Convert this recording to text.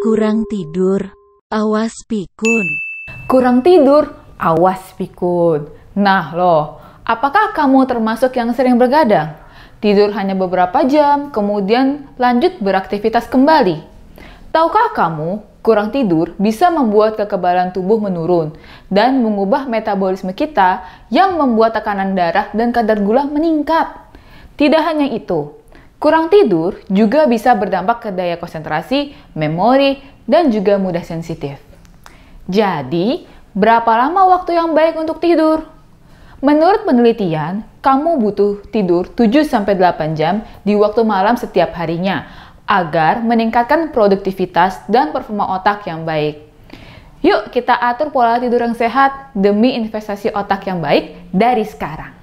Kurang tidur, awas pikun. Kurang tidur, awas pikun. Nah loh, apakah kamu termasuk yang sering bergadang? Tidur hanya beberapa jam, kemudian lanjut beraktivitas kembali. Tahukah kamu, kurang tidur bisa membuat kekebalan tubuh menurun dan mengubah metabolisme kita yang membuat tekanan darah dan kadar gula meningkat. Tidak hanya itu, Kurang tidur juga bisa berdampak ke daya konsentrasi, memori, dan juga mudah sensitif. Jadi, berapa lama waktu yang baik untuk tidur? Menurut penelitian, kamu butuh tidur 7-8 jam di waktu malam setiap harinya agar meningkatkan produktivitas dan performa otak yang baik. Yuk kita atur pola tidur yang sehat demi investasi otak yang baik dari sekarang.